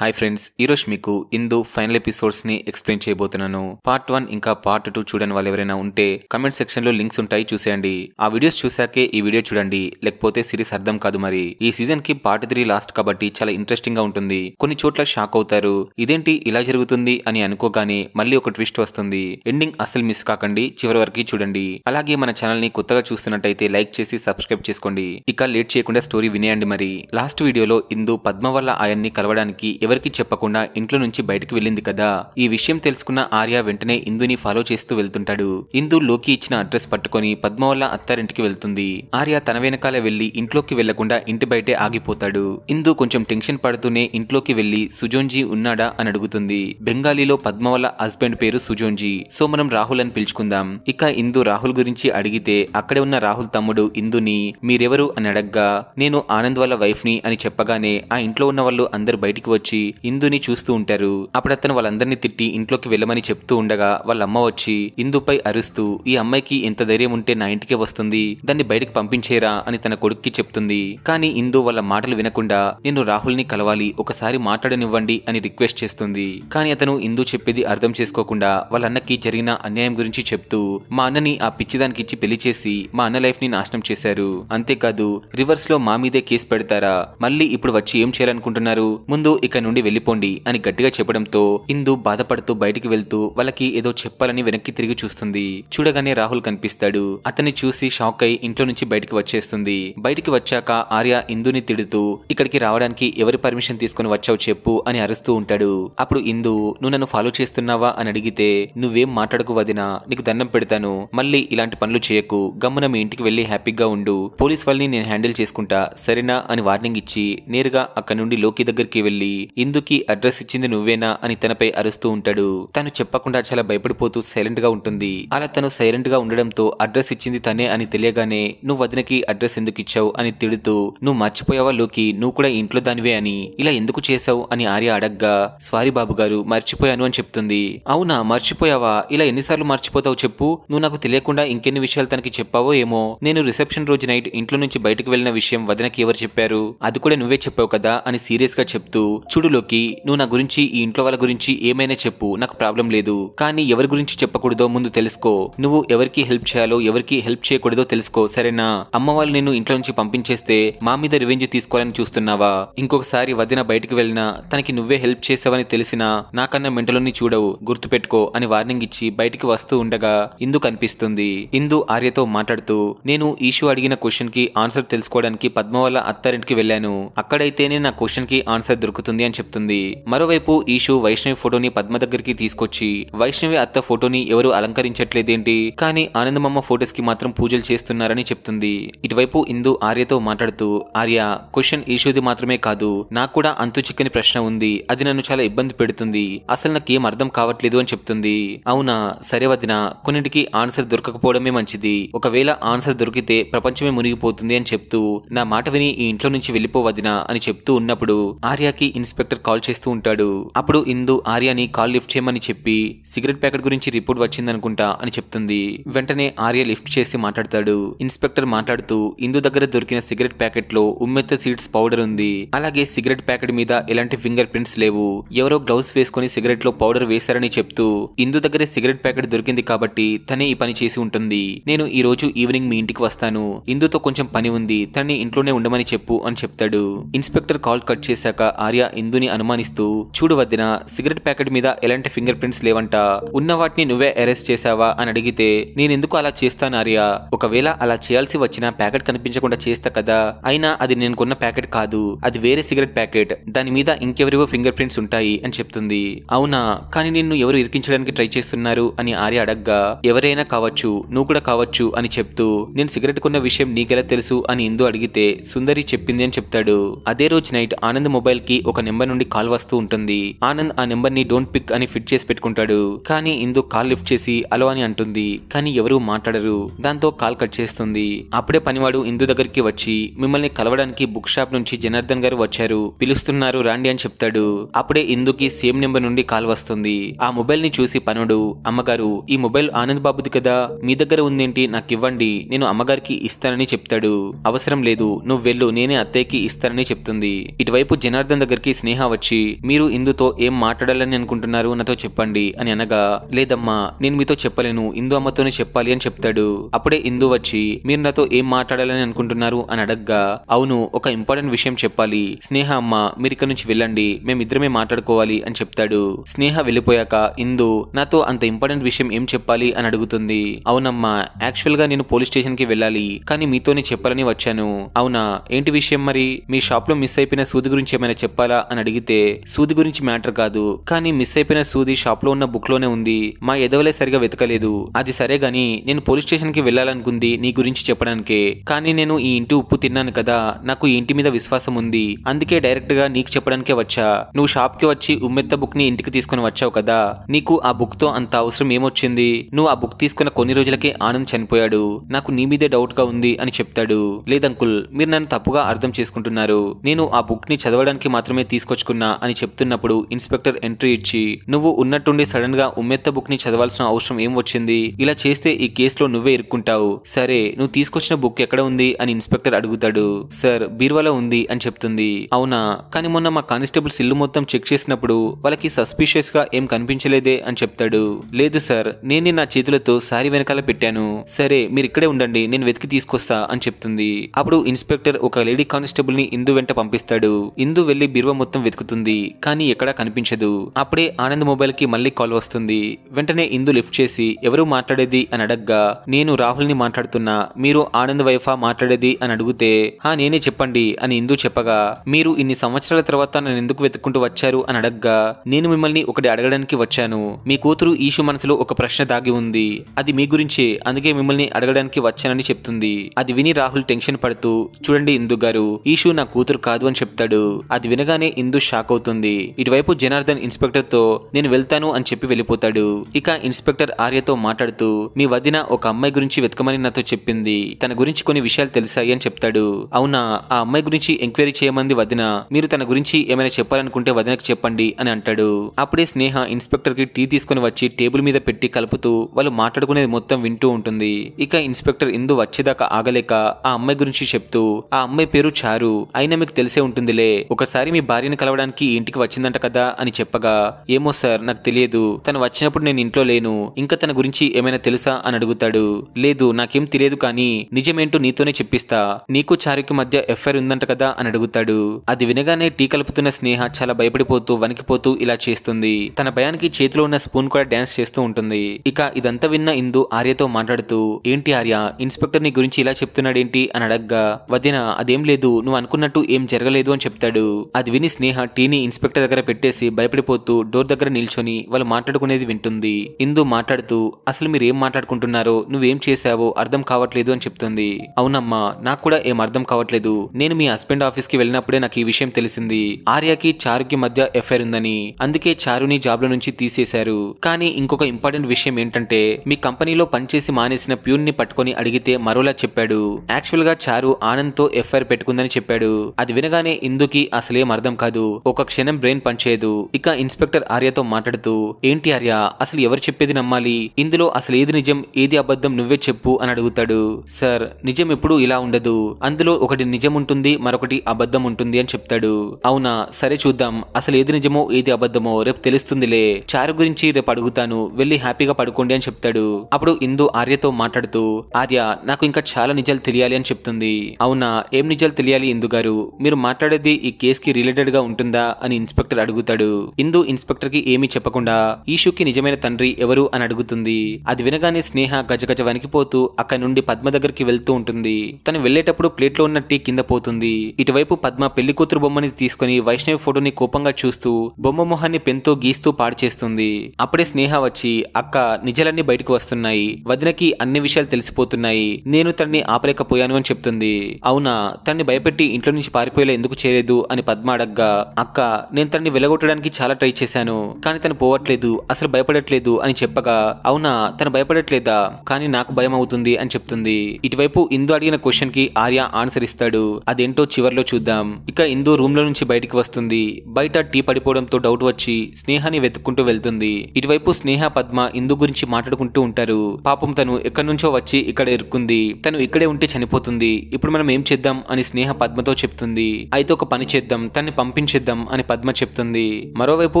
hi friends ఈరోజు మీకు Indu final episodes ని ఎక్స్ప్లెయిన్ చేయబోతున్నాను పార్ట్ వన్ ఇంకా పార్ట్ టూ చూడని వాళ్ళు ఎవరైనా ఉంటే కమెంట్ సెక్షన్ లో లింక్స్ ఉంటాయి చూసేయండి ఆ వీడియోస్ చూసాకే ఈ వీడియో చూడండి లేకపోతే సిరీస్ అర్థం కాదు మరి ఈ సీజన్ కి పార్ట్ త్రీ లాస్ట్ కాబట్టి చాలా ఇంట్రెస్టింగ్ గా ఉంటుంది కొన్ని చోట్ల షాక్ అవుతారు ఇదేంటి ఇలా జరుగుతుంది అని అనుకోగానే మళ్ళీ ఒక ట్విస్ట్ వస్తుంది ఎండింగ్ అస్సలు మిస్ కాకండి చివరి వరకు చూడండి అలాగే మన ఛానల్ ని కొత్తగా చూస్తున్నట్టయితే లైక్ చేసి సబ్స్క్రైబ్ చేసుకోండి ఇక లేట్ చేయకుండా స్టోరీ వినేయండి మరి లాస్ట్ వీడియోలో ఇందు పద్మ వల్ల ఆయన్ని కలవడానికి ఎవరికీ చెప్పకుండా ఇంట్లో నుంచి బయటకు వెళ్ళింది కదా ఈ విషయం తెలుసుకున్న ఆర్య వెంటనే ఇందుని ఫాలో చేస్తూ వెళ్తుంటాడు ఇందు లోకి ఇచ్చిన అడ్రస్ పట్టుకొని పద్మ వల్ల అత్తారింటికి వెళ్తుంది ఆర్య తన వెనకాల వెళ్లి ఇంట్లోకి వెళ్లకుండా ఇంటి బయటే ఆగిపోతాడు ఇందు కొంచెం టెన్షన్ పడుతూనే ఇంట్లోకి వెళ్లి సుజోన్జీ ఉన్నాడా అని అడుగుతుంది బెంగాలీలో పద్మ వల్ల హస్బెండ్ పేరు సుజోన్జీ సో మనం రాహుల్ అని పిలుచుకుందాం ఇక ఇందు రాహుల్ గురించి అడిగితే అక్కడే ఉన్న రాహుల్ తమ్ముడు ఇందుని మీరెవరు అని అడగ్గా నేను ఆనంద్ వాళ్ళ వైఫ్ ని అని చెప్పగానే ఆ ఇంట్లో ఉన్న వాళ్ళు అందరు బయటికి వచ్చి వచ్చి ఇందుని చూస్తూ ఉంటారు అప్పుడు అతను వాళ్ళందరినీ తిట్టి ఇంట్లోకి వెళ్ళమని చెప్తూ ఉండగా వాళ్ళ అమ్మ వచ్చి ఇందుపై అరుస్తూ ఈ అమ్మాయికి ఎంత ధైర్యం ఉంటే నా ఇంటికే వస్తుంది దాన్ని బయటకు పంపించేరా అని తన కొడుక్కి చెప్తుంది కానీ ఇందు వాళ్ళ మాటలు వినకుండా నేను రాహుల్ని కలవాలి ఒకసారి మాట్లాడనివ్వండి అని రిక్వెస్ట్ చేస్తుంది కానీ అతను ఇందు చెప్పేది అర్థం చేసుకోకుండా వాళ్ళ అన్నకి జరిగిన అన్యాయం గురించి చెప్తూ మా అన్నని ఆ పిచ్చిదానికి ఇచ్చి పెళ్లి చేసి మా అన్న లైఫ్ ని నాశనం చేశారు అంతేకాదు రివర్స్ లో మా మీదే కేసు పెడతారా మళ్ళీ ఇప్పుడు వచ్చి ఏం చేయాలనుకుంటున్నారు ముందు ఇక నుండి వెళ్ళిపోండి అని గట్టిగా చెప్పడంతో ఇందు బాధపడుతూ బయటికి వెళ్తూ వాళ్ళకి ఏదో చెప్పాలని వెనక్కి తిరిగి చూస్తుంది చూడగానే రాహుల్ కనిపిస్తాడు అతన్ని చూసి షాక్ అయి ఇంట్లో నుంచి బయటికి వచ్చేస్తుంది బయటికి వచ్చాక ఆర్య ఇందుని తిడుతూ ఇక్కడికి రావడానికి ఎవరి పర్మిషన్ తీసుకుని వచ్చావు చెప్పు అని అరుస్తూ ఉంటాడు అప్పుడు ఇందు నువ్వు నన్ను ఫాలో చేస్తున్నావా అని అడిగితే నువ్వేం మాట్లాడకు వదినా నీకు దండం పెడతాను మళ్ళీ ఇలాంటి పనులు చేయకు గమ్మున మీ ఇంటికి వెళ్ళి హ్యాపీగా ఉండు పోలీస్ వాళ్ళని నేను హ్యాండిల్ చేసుకుంటా సరేనా అని వార్నింగ్ ఇచ్చి నేరుగా అక్కడ నుండి లోకి దగ్గరికి వెళ్ళి ఇందుకి అడ్రస్ ఇచ్చింది నువ్వేనా అని తనపై అరుస్తూ ఉంటాడు తను చెప్పకుండా చాలా భయపడిపోతూ సైలెంట్ గా ఉంటుంది అలా తను సైలెంట్ గా ఉండడంతో అడ్రస్ ఇచ్చింది తనే అని తెలియగానే నువ్వు వదినకి అడ్రస్ ఎందుకు ఇచ్చావు అని తిడుతూ నువ్వు మర్చిపోయావా లోకి నువ్వు కూడా ఇంట్లో దానివే అని ఇలా ఎందుకు చేశావు అని ఆర్య అడగ్గా స్వారీ బాబు గారు మర్చిపోయాను అని చెప్తుంది అవునా మర్చిపోయావా ఇలా ఎన్నిసార్లు మర్చిపోతావు చెప్పు నువ్వు నాకు తెలియకుండా ఇంకెన్ని విషయాలు తనకి చెప్పావో ఏమో నేను రిసెప్షన్ రోజు నైట్ ఇంట్లో నుంచి బయటకు వెళ్లిన విషయం వదినకి ఎవరు చెప్పారు అది కూడా నువ్వే చెప్పావు కదా అని సీరియస్ గా చెప్తూ చూడు లోకి నువ్వు నా గురించి ఈ ఇంట్లో వాళ్ళ గురించి ఏమైనా చెప్పు నాకు ప్రాబ్లం లేదు కానీ ఎవరి గురించి చెప్పకూడదో ముందు తెలుసుకో నువ్వు ఎవరికి హెల్ప్ చేయాలో ఎవరికి హెల్ప్ చేయకూడదో తెలుసుకో సరేనా అమ్మ వాళ్ళు నేను ఇంట్లో నుంచి పంపించేస్తే మా మీద రివెంజ్ తీసుకోవాలని చూస్తున్నావా ఇంకొకసారి వదిన బయటికి వెళ్ళినా తనకి నువ్వే హెల్ప్ చేసావని తెలిసినా నాకన్నా మెంటలోని చూడవు గుర్తుపెట్టుకో అని వార్నింగ్ ఇచ్చి బయటికి వస్తూ ఉండగా ఇందు కనిపిస్తుంది ఇందు ఆర్యతో మాట్లాడుతూ నేను ఈషు అడిగిన క్వశ్చన్ కి ఆన్సర్ తెలుసుకోవడానికి పద్మ వాళ్ళ అత్తారింటికి వెళ్ళాను అక్కడైతేనే నా క్వశ్చన్ కి ఆన్సర్ దొరుకుతుంది అని చెప్తుంది మరోవైపు ఈషు వైష్ణవి ఫోటోని పద్మ దగ్గరికి తీసుకొచ్చి వైష్ణవి అత్త ఫోటోని ఎవరు అలంకరించట్లేదేంటి కానీ ఆనందమమ్మ ఫొటోస్ కి మాత్రం పూజలు చేస్తున్నారని చెప్తుంది ఇటువైపు ఇందు ఆర్యతో మాట్లాడుతూ ఆర్య క్వశ్చన్ ఈషుది మాత్రమే కాదు నాకు కూడా అంతు చిక్కని ప్రశ్న ఉంది అది నన్ను చాలా ఇబ్బంది పెడుతుంది అసలు నాకేం అర్థం కావట్లేదు అని చెప్తుంది అవునా సరే వదిన కొన్నింటికి ఆన్సర్ దొరకకపోవడమే మంచిది ఒకవేళ ఆన్సర్ దొరికితే ప్రపంచమే మునిగిపోతుంది అని చెప్తూ నా మాట విని ఈ ఇంట్లో నుంచి వెళ్ళిపోవదినా అని చెప్తూ ఉన్నప్పుడు ఆర్యాకి ఇన్స్పైర్ ఇన్స్పెక్టర్ కాల్ చేస్తూ ఉంటాడు అప్పుడు ఇందు ఆర్యాని కాల్ లిఫ్ట్ చేయమని చెప్పి సిగరెట్ ప్యాకెట్ గురించి రిపోర్ట్ వచ్చిందనుకుంటా అని చెప్తుంది వెంటనే ఆర్య లిఫ్ట్ చేసి మాట్లాడతాడు ఇన్స్పెక్టర్ మాట్లాడుతూ ఇందు దగ్గర దొరికిన సిగరెట్ ప్యాకెట్ లో ఉమ్మెత్త సీడ్స్ పౌడర్ ఉంది అలాగే సిగరెట్ ప్యాకెట్ మీద ఎలాంటి ఫింగర్ ప్రింట్స్ లేవు ఎవరో గ్లౌస్ వేసుకుని సిగరెట్ లో పౌడర్ వేశారని చెప్తూ ఇందు దగ్గర సిగరెట్ ప్యాకెట్ దొరికింది కాబట్టి తనే ఈ పని చేసి ఉంటుంది నేను ఈ రోజు ఈవినింగ్ మీ ఇంటికి వస్తాను ఇందుతో కొంచెం పని ఉంది తనని ఇంట్లోనే ఉండమని చెప్పు అని చెప్తాడు ఇన్స్పెక్టర్ కాల్ కట్ చేశాక ఆర్య ఎందుని అనుమానిస్తూ చూడు వద్దిన సిగరెట్ ప్యాకెట్ మీద ఎలాంటి ఫింగర్ ప్రింట్స్ లేవంట ఉన్న వాటిని నువ్వే అరెస్ట్ చేశావా అని అడిగితే నేనెందుకు అలా చేస్తాను ఆర్య ఒకవేళ అలా చేయాల్సి వచ్చినా ప్యాకెట్ కనిపించకుండా చేస్తా కదా అయినా అది నేను కొన్న ప్యాకెట్ కాదు అది వేరే సిగరెట్ ప్యాకెట్ దాని మీద ఇంకెవరివో ఫింగర్ ప్రింట్స్ ఉంటాయి అని చెప్తుంది అవునా కానీ నిన్ను ఎవరు ఇరికించడానికి ట్రై చేస్తున్నారు అని ఆర్య అడగ్గా ఎవరైనా కావచ్చు నువ్వు కూడా కావచ్చు అని చెప్తూ నేను సిగరెట్ కొన్న విషయం నీకెలా తెలుసు అని ఇందు అడిగితే సుందరి చెప్పింది అని చెప్తాడు అదే రోజు నైట్ ఆనంద్ మొబైల్ కి ఒక నెంబర్ నెంబర్ నుండి కాల్ వస్తూ ఉంటుంది ఆనంద్ ఆ నెంబర్ ని డోంట్ పిక్ అని ఫిట్ చేసి పెట్టుకుంటాడు కానీ ఇందు కాల్ లిఫ్ట్ చేసి అలో అని అంటుంది కానీ ఎవరూ మాట్లాడరు దాంతో కాల్ కట్ చేస్తుంది అప్పుడే పనివాడు ఇందు దగ్గరికి వచ్చి మిమ్మల్ని కలవడానికి బుక్ షాప్ నుంచి జనార్దన్ గారు వచ్చారు పిలుస్తున్నారు రాండి అని చెప్తాడు అప్పుడే ఇందుకి సేమ్ నెంబర్ నుండి కాల్ వస్తుంది ఆ మొబైల్ ని చూసి పనుడు అమ్మగారు ఈ మొబైల్ ఆనంద్ బాబుది కదా మీ దగ్గర ఉందేంటి నాకు ఇవ్వండి నేను అమ్మగారికి ఇస్తానని చెప్తాడు అవసరం లేదు నువ్వు వెళ్ళు నేనే అత్తయ్యకి ఇస్తానని చెప్తుంది ఇటువైపు జనార్దన్ దగ్గరికి స్నేహ వచ్చి మీరు ఇందుతో ఏం మాట్లాడాలని అనుకుంటున్నారు నాతో చెప్పండి అని అనగా లేదమ్మా నేను మీతో చెప్పలేను ఇందు అమ్మతోనే చెప్పాలి అని చెప్తాడు అప్పుడే ఇందు వచ్చి మీరు నాతో ఏం మాట్లాడాలని అనుకుంటున్నారు అని అడగ్గా అవును ఒక ఇంపార్టెంట్ విషయం చెప్పాలి స్నేహ అమ్మ మీరు ఇక్కడ నుంచి వెళ్ళండి మేమిద్దరమే మాట్లాడుకోవాలి అని చెప్తాడు స్నేహ వెళ్ళిపోయాక ఇందు నాతో అంత ఇంపార్టెంట్ విషయం ఏం చెప్పాలి అని అడుగుతుంది అవునమ్మా యాక్చువల్ గా నేను పోలీస్ స్టేషన్ కి వెళ్ళాలి కానీ మీతోనే చెప్పాలని వచ్చాను అవునా ఏంటి విషయం మరి మీ షాప్ లో మిస్ అయిపోయిన సూది గురించి ఏమైనా చెప్పాలా అని అని అడిగితే సూది గురించి మ్యాటర్ కాదు కానీ మిస్ అయిపోయిన సూది షాప్ లో ఉన్న బుక్ లోనే ఉంది మా ఎదవలే సరిగా వెతకలేదు అది సరే గాని నేను పోలీస్ స్టేషన్ కి వెళ్ళాలనుకుంది నీ గురించి చెప్పడానికే కానీ నేను ఈ ఇంటి ఉప్పు తిన్నాను కదా నాకు ఈ ఇంటి మీద విశ్వాసం ఉంది అందుకే డైరెక్ట్ గా నీకు చెప్పడానికే వచ్చా నువ్వు షాప్ కి వచ్చి ఉమ్మెత్త బుక్ ని ఇంటికి తీసుకుని వచ్చావు కదా నీకు ఆ బుక్ తో అంత అవసరం ఏమొచ్చింది నువ్వు ఆ బుక్ తీసుకున్న కొన్ని రోజులకే ఆనంద్ చనిపోయాడు నాకు నీ మీదే డౌట్ గా ఉంది అని చెప్తాడు లేదంకుల్ మీరు నన్ను తప్పుగా అర్థం చేసుకుంటున్నారు నేను ఆ బుక్ ని చదవడానికి మాత్రమే తీసుకొచ్చుకున్నా అని చెప్తున్నప్పుడు ఇన్స్పెక్టర్ ఎంట్రీ ఇచ్చి నువ్వు ఉన్నట్టుండి సడన్ గా ఉమ్మెత్త బుక్ ని చదవాల్సిన అవసరం ఏం వచ్చింది ఇలా చేస్తే ఈ కేసులో నువ్వే ఇరుక్కుంటావు సరే నువ్వు తీసుకొచ్చిన బుక్ ఎక్కడ ఉంది అని ఇన్స్పెక్టర్ అడుగుతాడు సార్ బీర్వాలో ఉంది అని చెప్తుంది అవునా కానీ మొన్న మా కానిస్టేబుల్ సిల్లు మొత్తం చెక్ చేసినప్పుడు వాళ్ళకి సస్పీషియస్ గా ఏం కనిపించలేదే అని చెప్తాడు లేదు సార్ నేనే నా చేతులతో సారీ వెనకాల పెట్టాను సరే మీరు ఇక్కడే ఉండండి నేను వెతికి తీసుకొస్తా అని చెప్తుంది అప్పుడు ఇన్స్పెక్టర్ ఒక లేడీ కానిస్టేబుల్ ని ఇందు వెంట పంపిస్తాడు ఇందు వెళ్లి బీర్వ మొత్తం వెతుకుతుంది కానీ ఎక్కడా కనిపించదు అప్పుడే ఆనంద్ మొబైల్ కి మళ్ళీ కాల్ వస్తుంది వెంటనే ఇందు లిఫ్ట్ చేసి ఎవరు మాట్లాడేది అని అడగ్గా నేను రాహుల్ ని మాట్లాడుతున్నా మీరు ఆనంద్ వైఫా మాట్లాడేది అని అడిగితే ఆ నేనే చెప్పండి అని ఇందు చెప్పగా మీరు ఇన్ని సంవత్సరాల తర్వాత నన్ను ఎందుకు వెతుక్కుంటూ వచ్చారు అని అడగ్గా నేను మిమ్మల్ని ఒకటి అడగడానికి వచ్చాను మీ కూతురు ఈషు మనసులో ఒక ప్రశ్న దాగి ఉంది అది మీ గురించే అందుకే మిమ్మల్ని అడగడానికి వచ్చానని చెప్తుంది అది విని రాహుల్ టెన్షన్ పడుతూ చూడండి ఇందు గారు ఈషు నా కూతురు కాదు అని చెప్తాడు అది వినగానే ఇందు షాక్ అవుతుంది ఇటువైపు జనార్దన్ ఇన్స్పెక్టర్ తో నేను వెళ్తాను అని చెప్పి వెళ్ళిపోతాడు ఇక ఇన్స్పెక్టర్ ఆర్యతో మాట్లాడుతూ మీ వదిన ఒక అమ్మాయి గురించి వెతకమని నాతో చెప్పింది తన గురించి కొన్ని విషయాలు తెలిసాయి అని చెప్తాడు అవునా ఆ అమ్మాయి గురించి ఎంక్వైరీ చేయమంది వదిన మీరు తన గురించి ఏమైనా చెప్పాలనుకుంటే వదినకు చెప్పండి అని అంటాడు అప్పుడే స్నేహ ఇన్స్పెక్టర్ కి టీ తీసుకుని వచ్చి టేబుల్ మీద పెట్టి కలుపుతూ వాళ్ళు మాట్లాడుకునేది మొత్తం వింటూ ఉంటుంది ఇక ఇన్స్పెక్టర్ ఇందు వచ్చేదాకా ఆగలేక ఆ అమ్మాయి గురించి చెప్తూ ఆ అమ్మాయి పేరు చారు అయినా మీకు తెలిసే ఉంటుందిలే ఒకసారి మీ భార్య భార్యను కలవడానికి ఇంటికి వచ్చిందంట కదా అని చెప్పగా ఏమో సార్ నాకు తెలియదు తను వచ్చినప్పుడు నేను ఇంట్లో లేను ఇంకా తన గురించి ఏమైనా తెలుసా అని అడుగుతాడు లేదు నాకేం తెలియదు కానీ నిజమేంటో నీతోనే చెప్పిస్తా నీకు చారుకి మధ్య ఎఫ్ఐఆర్ ఉందంట కదా అని అడుగుతాడు అది వినగానే టీ కలుపుతున్న స్నేహ చాలా భయపడిపోతూ వణికిపోతూ ఇలా చేస్తుంది తన భయానికి చేతిలో ఉన్న స్పూన్ కూడా డాన్స్ చేస్తూ ఉంటుంది ఇక ఇదంతా విన్న ఇందు ఆర్యతో మాట్లాడుతూ ఏంటి ఆర్య ఇన్స్పెక్టర్ నీ గురించి ఇలా చెప్తున్నాడేంటి అని అడగ్గా వదిన అదేం లేదు నువ్వు అనుకున్నట్టు ఏం జరగలేదు అని చెప్తాడు అది విని స్నేహ టీని ఇన్స్పెక్టర్ దగ్గర పెట్టేసి భయపడిపోతూ డోర్ దగ్గర నిల్చొని వాళ్ళు మాట్లాడుకునేది వింటుంది ఇందు మాట్లాడుతూ అసలు మీరు ఏం మాట్లాడుకుంటున్నారో నువ్వేం చేశావో అర్థం కావట్లేదు అని చెప్తుంది అవునమ్మా నాకు కూడా ఏం అర్థం కావట్లేదు నేను మీ హస్బెండ్ ఆఫీస్ కి వెళ్ళినప్పుడే నాకు ఈ విషయం తెలిసింది ఆర్యాకి చారుకి మధ్య ఎఫ్ఐఆర్ ఉందని అందుకే చారుని జాబ్ లో నుంచి తీసేశారు కానీ ఇంకొక ఇంపార్టెంట్ విషయం ఏంటంటే మీ కంపెనీలో పనిచేసి మానేసిన ప్యూన్ ని పట్టుకొని అడిగితే మరోలా చెప్పాడు యాక్చువల్ గా చారు ఆనంద్ తో ఎఫ్ఐఆర్ పెట్టుకుందని చెప్పాడు అది వినగానే ఇందుకి అసలేం అర్థం కాదు కాదు ఒక క్షణం బ్రెయిన్ పనిచేయదు ఇక ఇన్స్పెక్టర్ ఆర్యతో మాట్లాడుతూ ఏంటి ఆర్య అసలు ఎవరు చెప్పేది నమ్మాలి ఇందులో అసలు ఏది నిజం ఏది అబద్ధం నువ్వే చెప్పు అని అడుగుతాడు సార్ నిజం ఎప్పుడు ఇలా ఉండదు అందులో ఒకటి నిజం ఉంటుంది మరొకటి అబద్ధం ఉంటుంది అని చెప్తాడు అవునా సరే చూద్దాం అసలు ఏది నిజమో ఏది అబద్ధమో రేపు తెలుస్తుందిలే చారు గురించి రేపు అడుగుతాను వెళ్ళి హ్యాపీగా పడుకోండి అని చెప్తాడు అప్పుడు ఇందు ఆర్యతో మాట్లాడుతూ ఆర్య నాకు ఇంకా చాలా నిజాలు తెలియాలి అని చెప్తుంది అవునా ఏం నిజాలు తెలియాలి ఇందు గారు మీరు మాట్లాడేది ఈ కేసుకి రిలేటెడ్ గా గా ఉంటుందా అని ఇన్స్పెక్టర్ అడుగుతాడు ఇందు ఇన్స్పెక్టర్ కి ఏమీ చెప్పకుండా ఈషుకి నిజమైన తండ్రి ఎవరు అని అడుగుతుంది అది వినగానే స్నేహ గజగజ వణికిపోతూ అక్కడి నుండి పద్మ దగ్గరికి వెళ్తూ ఉంటుంది తను వెళ్లేటప్పుడు ప్లేట్లో ఉన్న టీ కింద పోతుంది ఇటువైపు పద్మ పెళ్లి కూతురు బొమ్మని తీసుకుని వైష్ణవి ఫోటోని కోపంగా చూస్తూ బొమ్మ మొహాన్ని పెన్తో గీస్తూ పాడు చేస్తుంది అప్పుడే స్నేహ వచ్చి అక్క నిజాలన్నీ బయటకు వస్తున్నాయి వదినకి అన్ని విషయాలు తెలిసిపోతున్నాయి నేను తనని ఆపలేకపోయాను అని చెప్తుంది అవునా తన్ని భయపెట్టి ఇంట్లో నుంచి పారిపోయేలా ఎందుకు చేయలేదు అని పద్మ అడగ్గా అక్క నేను తనని వెలగొట్టడానికి చాలా ట్రై చేశాను కానీ తను పోవట్లేదు అసలు భయపడట్లేదు అని చెప్పగా అవునా తను భయపడట్లేదా కానీ నాకు భయం అవుతుంది అని చెప్తుంది ఇటువైపు ఇందు అడిగిన క్వశ్చన్ కి ఆర్య ఆన్సర్ ఇస్తాడు అదేంటో చివర్లో చూద్దాం ఇక ఇందు రూమ్ లో నుంచి బయటికి వస్తుంది బయట టీ పడిపోవడంతో డౌట్ వచ్చి స్నేహాన్ని వెతుక్కుంటూ వెళ్తుంది ఇటువైపు స్నేహ పద్మ ఇందు గురించి మాట్లాడుకుంటూ ఉంటారు పాపం తను ఎక్కడి నుంచో వచ్చి ఇక్కడ ఇరుక్కుంది తను ఇక్కడే ఉంటే చనిపోతుంది ఇప్పుడు మనం ఏం చేద్దాం అని స్నేహ పద్మతో చెప్తుంది అయితే ఒక పని చేద్దాం తన్ని పంపించిద్దాం అని పద్మ చెప్తుంది మరోవైపు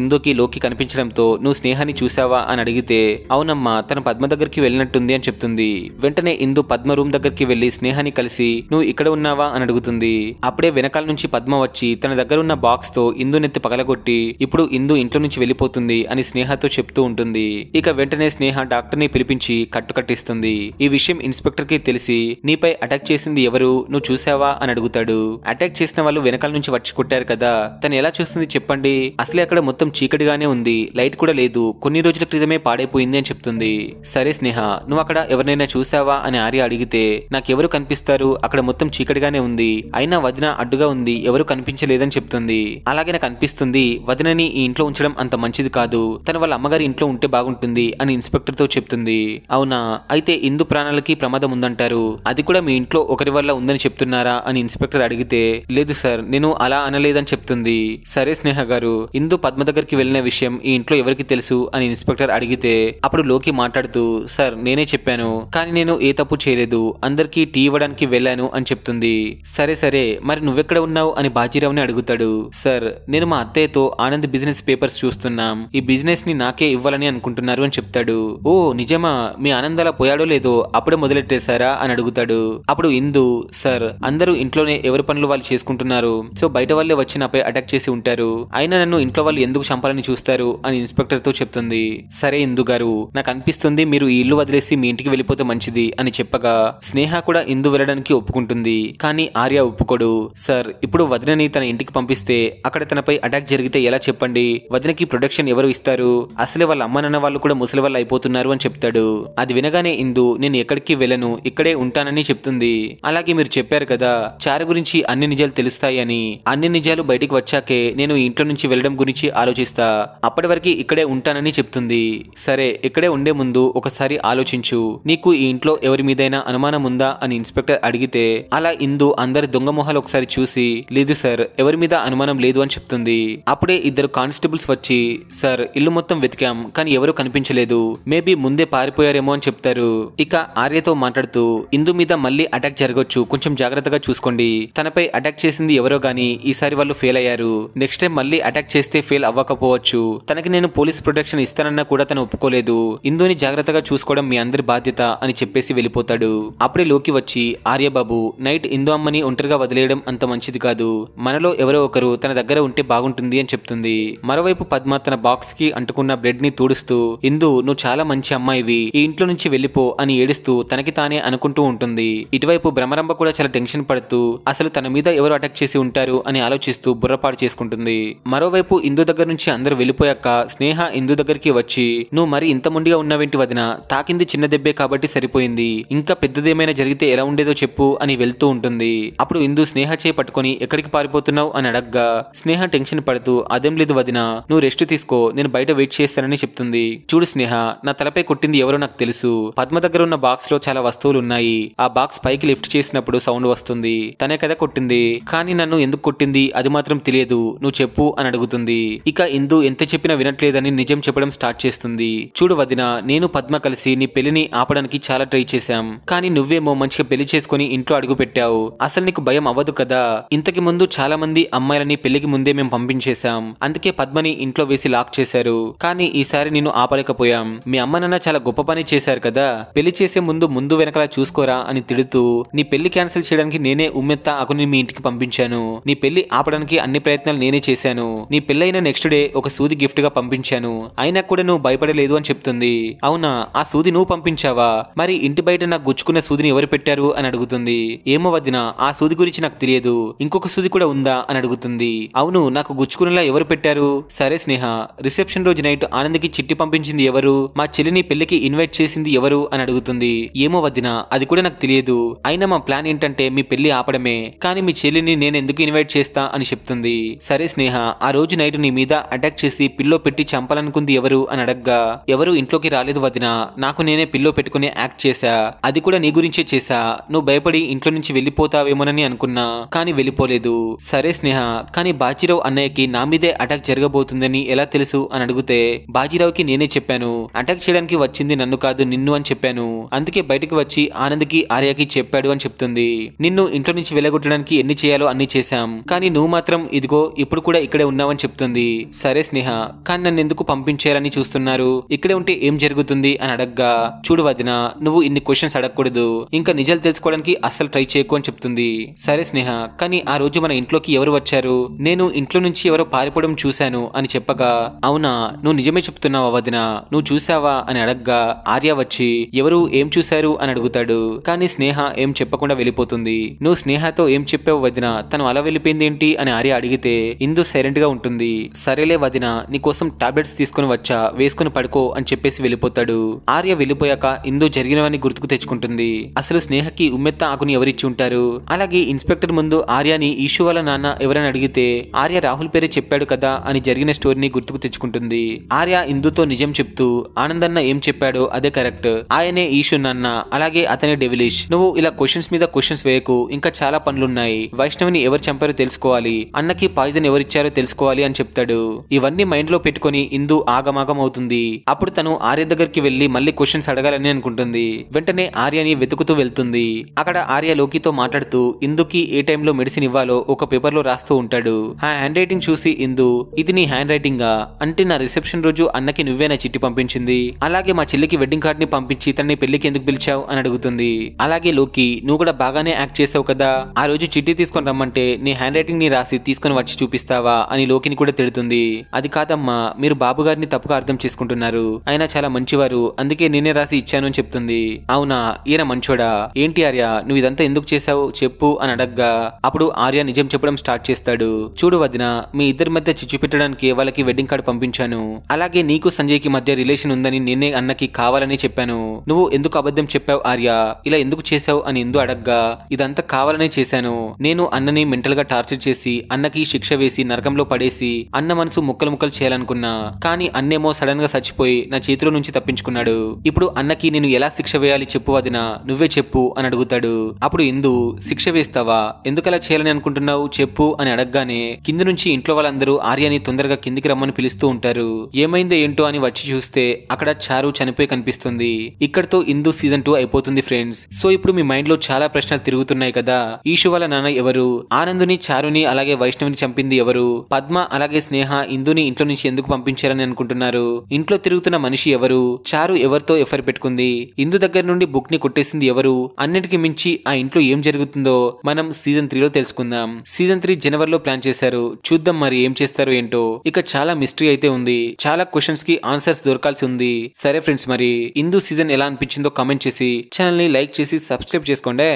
ఇందుకి లోకి కనిపించడంతో నువ్వు స్నేహాన్ని చూసావా అని అడిగితే అవునమ్మా తన పద్మ దగ్గరికి వెళ్ళినట్టుంది అని చెప్తుంది వెంటనే ఇందు పద్మ రూమ్ దగ్గరికి వెళ్లి స్నేహాన్ని కలిసి నువ్వు ఇక్కడ ఉన్నావా అని అడుగుతుంది అప్పుడే వెనకాల నుంచి పద్మ వచ్చి తన దగ్గర ఉన్న బాక్స్ తో ఇందు నెత్తి పగలగొట్టి ఇప్పుడు ఇందు ఇంట్లో నుంచి వెళ్ళిపోతుంది అని స్నేహతో చెప్తూ ఉంటుంది ఇక వెంటనే స్నేహ డాక్టర్ ని పిలిపించి కట్టుకట్టిస్తుంది ఈ విషయం ఇన్స్పెక్టర్ కి తెలిసి నీపై అటాక్ చేసింది ఎవరు నువ్వు చూసావా అని అడుగుతాడు అటాక్ చేసిన వాళ్ళు వెనకాల నుంచి వచ్చి కొట్టారు కదా కదా తను ఎలా చూస్తుంది చెప్పండి అసలే అక్కడ మొత్తం చీకటిగానే ఉంది లైట్ కూడా లేదు కొన్ని రోజుల క్రితమే పాడైపోయింది అని చెప్తుంది సరే స్నేహ నువ్వు అక్కడ ఎవరినైనా చూసావా అని ఆర్య అడిగితే నాకెవరు కనిపిస్తారు అక్కడ మొత్తం చీకటిగానే ఉంది అయినా వదిన అడ్డుగా ఉంది ఎవరు కనిపించలేదని చెప్తుంది అలాగే నాకు అనిపిస్తుంది వదినని ఈ ఇంట్లో ఉంచడం అంత మంచిది కాదు తన వాళ్ళ అమ్మగారి ఇంట్లో ఉంటే బాగుంటుంది అని ఇన్స్పెక్టర్ తో చెప్తుంది అవునా అయితే ఇందు ప్రాణాలకి ప్రమాదం ఉందంటారు అది కూడా మీ ఇంట్లో ఒకరి వల్ల ఉందని చెప్తున్నారా అని ఇన్స్పెక్టర్ అడిగితే లేదు సార్ నేను అలా అనలేదని చెప్తుంది సరే స్నేహ గారు ఇందు పద్మ దగ్గరికి వెళ్ళిన విషయం ఈ ఇంట్లో ఎవరికి తెలుసు అని ఇన్స్పెక్టర్ అడిగితే అప్పుడు లోకి మాట్లాడుతూ సార్ నేనే చెప్పాను కానీ నేను ఏ తప్పు చేయలేదు అందరికీ టీ ఇవ్వడానికి వెళ్ళాను అని చెప్తుంది సరే సరే మరి నువ్వెక్కడ ఉన్నావు అని బాజీరావుని అడుగుతాడు సార్ నేను మా అత్తయ్యతో ఆనంద్ బిజినెస్ పేపర్స్ చూస్తున్నాం ఈ బిజినెస్ ని నాకే ఇవ్వాలని అనుకుంటున్నారు అని చెప్తాడు ఓ నిజమా మీ ఆనంద్ అలా పోయాడో లేదో అప్పుడే మొదలెట్టేశారా అని అడుగుతాడు అప్పుడు ఇందు సార్ అందరూ ఇంట్లోనే ఎవరి పనులు వాళ్ళు చేసుకుంటున్నారు సో బయట వాళ్ళే వచ్చిన నాపై అటాక్ చేసి ఉంటారు అయినా నన్ను ఇంట్లో వాళ్ళు ఎందుకు చంపాలని చూస్తారు అని ఇన్స్పెక్టర్ తో చెప్తుంది సరే ఇందు గారు నాకు అనిపిస్తుంది మీరు ఈ ఇల్లు వదిలేసి మీ ఇంటికి వెళ్ళిపోతే మంచిది అని చెప్పగా స్నేహ కూడా ఇందు వెళ్ళడానికి ఒప్పుకుంటుంది కానీ ఆర్య ఒప్పుకోడు సార్ ఇప్పుడు వదినని తన ఇంటికి పంపిస్తే అక్కడ తనపై అటాక్ జరిగితే ఎలా చెప్పండి వదినకి ప్రొటెక్షన్ ఎవరు ఇస్తారు అసలే వాళ్ళ అమ్మ నాన్న వాళ్ళు కూడా ముసలి వాళ్ళు అయిపోతున్నారు అని చెప్తాడు అది వినగానే ఇందు నేను ఎక్కడికి వెళ్ళను ఇక్కడే ఉంటానని చెప్తుంది అలాగే మీరు చెప్పారు కదా చారు గురించి అన్ని నిజాలు తెలుస్తాయని అన్ని నిజాలు బయటికి వచ్చాకే నేను ఇంట్లో నుంచి వెళ్ళడం గురించి ఆలోచిస్తా అప్పటి వరకు ఇక్కడే ఉంటానని చెప్తుంది సరే ఇక్కడే ఉండే ముందు ఒకసారి ఆలోచించు నీకు ఈ ఇంట్లో ఎవరి మీదైనా అనుమానం ఉందా అని ఇన్స్పెక్టర్ అడిగితే అలా ఇందు అందరి దొంగ మొహాలు ఒకసారి చూసి లేదు సార్ ఎవరి మీద అనుమానం లేదు అని చెప్తుంది అప్పుడే ఇద్దరు కానిస్టేబుల్స్ వచ్చి సార్ ఇల్లు మొత్తం వెతికాం కానీ ఎవరు కనిపించలేదు మేబీ ముందే పారిపోయారేమో అని చెప్తారు ఇక ఆర్యతో మాట్లాడుతూ ఇందు మీద మళ్ళీ అటాక్ జరగొచ్చు కొంచెం జాగ్రత్తగా చూసుకోండి తనపై అటాక్ చేసింది ఎవరో గాని ఈసారి వాళ్ళు ఫెయిల్ అయ్యారు నెక్స్ట్ టైం మళ్ళీ అటాక్ చేస్తే ఫెయిల్ అవ్వకపోవచ్చు తనకి నేను పోలీస్ ప్రొటెక్షన్ ఇస్తానన్నా కూడా తను ఒప్పుకోలేదు ఇందుని జాగ్రత్తగా చూసుకోవడం మీ అందరి బాధ్యత అని చెప్పేసి వెళ్ళిపోతాడు అప్పుడే లోకి వచ్చి ఆర్యబాబు నైట్ ఇందు అమ్మని ఒంటరిగా వదిలేయడం అంత మంచిది కాదు మనలో ఎవరో ఒకరు తన దగ్గర ఉంటే బాగుంటుంది అని చెప్తుంది మరోవైపు పద్మ తన బాక్స్ కి అంటుకున్న బ్లడ్ ని తూడుస్తూ ఇందు నువ్వు చాలా మంచి అమ్మాయివి ఈ ఇంట్లో నుంచి వెళ్ళిపో అని ఏడుస్తూ తనకి తానే అనుకుంటూ ఉంటుంది ఇటువైపు భ్రమరంబ కూడా చాలా టెన్షన్ పడుతూ అసలు తన మీద ఎవరు అటాక్ చేసి ఉంటారు అని ఆలోచిస్తూ బుర్రపాటు చేసుకుంటుంది మరోవైపు ఇందు దగ్గర నుంచి అందరూ వెళ్ళిపోయాక స్నేహ ఇందు దగ్గరికి వచ్చి నువ్వు మరి ఇంత ముండిగా ఉన్నావేంటి వదిన తాకింది చిన్న దెబ్బే కాబట్టి సరిపోయింది ఇంకా పెద్దదేమైనా జరిగితే ఎలా ఉండేదో చెప్పు అని వెళ్తూ ఉంటుంది అప్పుడు ఇందు స్నేహ చేయి పట్టుకుని ఎక్కడికి పారిపోతున్నావు అని అడగ్గా స్నేహ టెన్షన్ పడుతూ అదేం లేదు వదిన నువ్వు రెస్ట్ తీసుకో నేను బయట వెయిట్ చేస్తానని చెప్తుంది చూడు స్నేహ నా తలపై కొట్టింది ఎవరో నాకు తెలుసు పద్మ దగ్గర ఉన్న బాక్స్ లో చాలా వస్తువులు ఉన్నాయి ఆ బాక్స్ పైకి లిఫ్ట్ చేసినప్పుడు సౌండ్ వస్తుంది తనే కదా కొట్టింది కానీ నన్ను ఎందుకు కొట్టింది అది మాత్రం మాత్రం తెలియదు నువ్వు చెప్పు అని అడుగుతుంది ఇక ఇందు ఎంత చెప్పినా వినట్లేదని నిజం చెప్పడం స్టార్ట్ చేస్తుంది చూడు వదిన నేను పద్మ కలిసి నీ పెళ్లిని ఆపడానికి చాలా ట్రై చేశాం కానీ నువ్వేమో మంచిగా పెళ్లి చేసుకుని ఇంట్లో అడుగు పెట్టావు అసలు నీకు భయం అవ్వదు కదా ఇంతకి ముందు చాలా మంది అమ్మాయిలని పెళ్లికి ముందే మేము పంపించేశాం అందుకే పద్మని ఇంట్లో వేసి లాక్ చేశారు కానీ ఈసారి నిన్ను ఆపలేకపోయాం మీ అమ్మ నాన్న చాలా గొప్ప పని చేశారు కదా పెళ్లి చేసే ముందు ముందు వెనకలా చూసుకోరా అని తిడుతూ నీ పెళ్లి క్యాన్సిల్ చేయడానికి నేనే ఉమ్మెత్త అకుని మీ ఇంటికి పంపించాను నీ పెళ్లి ఆపడానికి చేయడానికి అన్ని ప్రయత్నాలు నేనే చేశాను నీ పిల్లైన నెక్స్ట్ డే ఒక సూది గిఫ్ట్ గా పంపించాను అయినా కూడా నువ్వు భయపడలేదు అని చెప్తుంది అవునా ఆ సూది నువ్వు పంపించావా మరి ఇంటి బయట నాకు గుచ్చుకున్న సూదిని ఎవరు పెట్టారు అని అడుగుతుంది ఏమో వదిన ఆ సూది గురించి నాకు తెలియదు ఇంకొక సూది కూడా ఉందా అని అడుగుతుంది అవును నాకు గుచ్చుకునేలా ఎవరు పెట్టారు సరే స్నేహ రిసెప్షన్ రోజు నైట్ ఆనంద్కి చిట్టి పంపించింది ఎవరు మా చెల్లిని పెళ్లికి ఇన్వైట్ చేసింది ఎవరు అని అడుగుతుంది ఏమో వదిన అది కూడా నాకు తెలియదు అయినా మా ప్లాన్ ఏంటంటే మీ పెళ్లి ఆపడమే కానీ మీ చెల్లిని నేను ఎందుకు ఇన్వైట్ చేస్తా అని చెప్తుంది సరే స్నేహ ఆ రోజు నైట్ నీ మీద అటాక్ చేసి పిల్లో పెట్టి చంపాలనుకుంది ఎవరు అని అడగ్గా ఎవరు ఇంట్లోకి రాలేదు వదిన నాకు నేనే పిల్లో పెట్టుకుని యాక్ట్ చేశా అది కూడా నీ గురించే చేశా నువ్వు భయపడి ఇంట్లో నుంచి వెళ్ళిపోతావేమోనని అనుకున్నా కానీ వెళ్ళిపోలేదు సరే స్నేహ కానీ బాజీరావు అన్నయ్యకి నా మీదే అటాక్ జరగబోతుందని ఎలా తెలుసు అని అడిగితే బాజీరావుకి నేనే చెప్పాను అటాక్ చేయడానికి వచ్చింది నన్ను కాదు నిన్ను అని చెప్పాను అందుకే బయటకు వచ్చి ఆనంద్కి ఆర్యకి చెప్పాడు అని చెప్తుంది నిన్ను ఇంట్లో నుంచి వెళ్ళగొట్టడానికి ఎన్ని చేయాలో అన్ని చేశాం కానీ నువ్వు మాత్రం మాత్రం ఇదిగో ఇప్పుడు కూడా ఇక్కడే ఉన్నావని చెప్తుంది సరే స్నేహ కానీ నన్ను ఎందుకు పంపించేయాలని చూస్తున్నారు ఇక్కడే ఉంటే ఏం జరుగుతుంది అని అడగ్గా చూడు వదిన నువ్వు ఇన్ని క్వశ్చన్స్ అడగకూడదు ఇంకా నిజాలు తెలుసుకోవడానికి అస్సలు ట్రై చేయకు అని చెప్తుంది సరే స్నేహ కానీ ఆ రోజు మన ఇంట్లోకి ఎవరు వచ్చారు నేను ఇంట్లో నుంచి ఎవరో పారిపోవడం చూశాను అని చెప్పగా అవునా నువ్వు నిజమే చెప్తున్నావా వదిన నువ్వు చూసావా అని అడగ్గా ఆర్య వచ్చి ఎవరు ఏం చూశారు అని అడుగుతాడు కానీ స్నేహ ఏం చెప్పకుండా వెళ్ళిపోతుంది నువ్వు స్నేహతో ఏం చెప్పావు వదిన తను అలా వెళ్ళిపోయింది ఏంటి అని ఆర్య అడిగితే ఇందు సైలెంట్ గా ఉంటుంది సరేలే వదిన నీకోసం టాబ్లెట్స్ తీసుకుని వచ్చా వేసుకుని పడుకో అని చెప్పేసి వెళ్ళిపోతాడు ఆర్య వెళ్ళిపోయాక ఇందు జరిగినవని గుర్తుకు తెచ్చుకుంటుంది అసలు స్నేహకి ఉమ్మెత్త ఆకుని ఎవరిచ్చి ఉంటారు అలాగే ఇన్స్పెక్టర్ ముందు ఆర్యని ఈషు వాళ్ళ నాన్న ఎవరని అడిగితే ఆర్య రాహుల్ పేరే చెప్పాడు కదా అని జరిగిన స్టోరీని గుర్తుకు తెచ్చుకుంటుంది ఆర్య ఇందుతో నిజం చెప్తూ ఆనందన్న ఏం చెప్పాడో అదే కరెక్ట్ ఆయనే ఈషు నాన్న అలాగే అతనే డెవిలిష్ నువ్వు ఇలా క్వశ్చన్స్ మీద క్వశ్చన్స్ వేయకు ఇంకా చాలా పనులున్నాయి వైష్ణవిని ఎవరు చంపారో తెలుసుకోవాలి అన్నకి పాయిజన్ ఎవరిచ్చారో తెలుసుకోవాలి అని చెప్తాడు ఇవన్నీ మైండ్ లో పెట్టుకుని ఇందు ఆగమాగం అవుతుంది అప్పుడు తను ఆర్య దగ్గరికి వెళ్లి మళ్ళీ క్వశ్చన్స్ అడగాలని అనుకుంటుంది వెంటనే ఆర్యని వెతుకుతూ వెళ్తుంది అక్కడ ఆర్య లోకితో మాట్లాడుతూ ఇందుకి ఏ టైంలో మెడిసిన్ ఇవ్వాలో ఒక పేపర్ లో రాస్తూ ఉంటాడు ఆ హ్యాండ్ రైటింగ్ చూసి ఇందు ఇది నీ హ్యాండ్ రైటింగ్ గా అంటే నా రిసెప్షన్ రోజు అన్నకి నువ్వే నా చిట్టి పంపించింది అలాగే మా చెల్లికి వెడ్డింగ్ కార్డ్ ని పంపించి తనని పెళ్లికి ఎందుకు పిలిచావు అని అడుగుతుంది అలాగే లోకి నువ్వు కూడా బాగానే యాక్ట్ చేసావు కదా ఆ రోజు చిట్టి తీసుకొని రమ్మంటే నీ హ్యాండ్ రైటింగ్ ని రాసి రాసి తీసుకుని వచ్చి చూపిస్తావా అని లోకిని కూడా తిడుతుంది అది కాదమ్మా మీరు బాబు గారిని తప్పుగా అర్థం చేసుకుంటున్నారు ఆయన చాలా మంచివారు అందుకే నేనే రాసి ఇచ్చాను అని చెప్తుంది అవునా ఈయన మంచోడా ఏంటి ఆర్య నువ్వు ఇదంతా ఎందుకు చేశావు చెప్పు అని అడగ్గా అప్పుడు ఆర్య నిజం చెప్పడం స్టార్ట్ చేస్తాడు చూడు వదిన మీ ఇద్దరి మధ్య చిచ్చు పెట్టడానికి వాళ్ళకి వెడ్డింగ్ కార్డు పంపించాను అలాగే నీకు సంజయ్ కి మధ్య రిలేషన్ ఉందని నేనే అన్నకి కావాలని చెప్పాను నువ్వు ఎందుకు అబద్ధం చెప్పావు ఆర్య ఇలా ఎందుకు చేశావు అని ఎందు అడగ్గా ఇదంతా కావాలనే చేశాను నేను అన్నని మెంటల్ గా టార్చర్ చేసి అన్నకి శిక్ష వేసి నరకంలో పడేసి అన్న మనసు ముక్కలు ముక్కలు చేయాలనుకున్నా కానీ అన్నేమో సడన్ గా చచ్చిపోయి నా చేతిలో నుంచి తప్పించుకున్నాడు ఇప్పుడు అన్నకి నేను ఎలా శిక్ష వేయాలి చెప్పు వదిన నువ్వే చెప్పు అని అడుగుతాడు అప్పుడు ఇందు శిక్ష వేస్తావా ఎందుకలా చేయాలని అనుకుంటున్నావు చెప్పు అని అడగగానే కింది నుంచి ఇంట్లో వాళ్ళందరూ ఆర్యని తొందరగా కిందికి రమ్మని పిలుస్తూ ఉంటారు ఏమైందో ఏంటో అని వచ్చి చూస్తే అక్కడ చారు చనిపోయి కనిపిస్తుంది ఇక్కడతో ఇందు సీజన్ టూ అయిపోతుంది ఫ్రెండ్స్ సో ఇప్పుడు మీ మైండ్ లో చాలా ప్రశ్నలు తిరుగుతున్నాయి కదా ఈషు వాళ్ళ నాన్న ఎవరు ఆనందుని చారుని అలాగే అలాగే వైష్ణవిని చంపింది ఎవరు పద్మ అలాగే స్నేహ ఇందుని ఇంట్లో నుంచి ఎందుకు పంపించారని అనుకుంటున్నారు ఇంట్లో తిరుగుతున్న మనిషి ఎవరు చారు ఎవరితో ఎఫర్ పెట్టుకుంది ఇందు దగ్గర నుండి బుక్ ని కొట్టేసింది ఎవరు అన్నిటికీ మించి ఆ ఇంట్లో ఏం జరుగుతుందో మనం సీజన్ త్రీలో తెలుసుకుందాం సీజన్ త్రీ జనవరిలో ప్లాన్ చేశారు చూద్దాం మరి ఏం చేస్తారు ఏంటో ఇక చాలా మిస్టరీ అయితే ఉంది చాలా క్వశ్చన్స్ కి ఆన్సర్స్ దొరకాల్సి ఉంది సరే ఫ్రెండ్స్ మరి ఇందు సీజన్ ఎలా అనిపించిందో కమెంట్ చేసి ఛానల్ ని లైక్ చేసి సబ్స్క్రైబ్ చేసుకోండి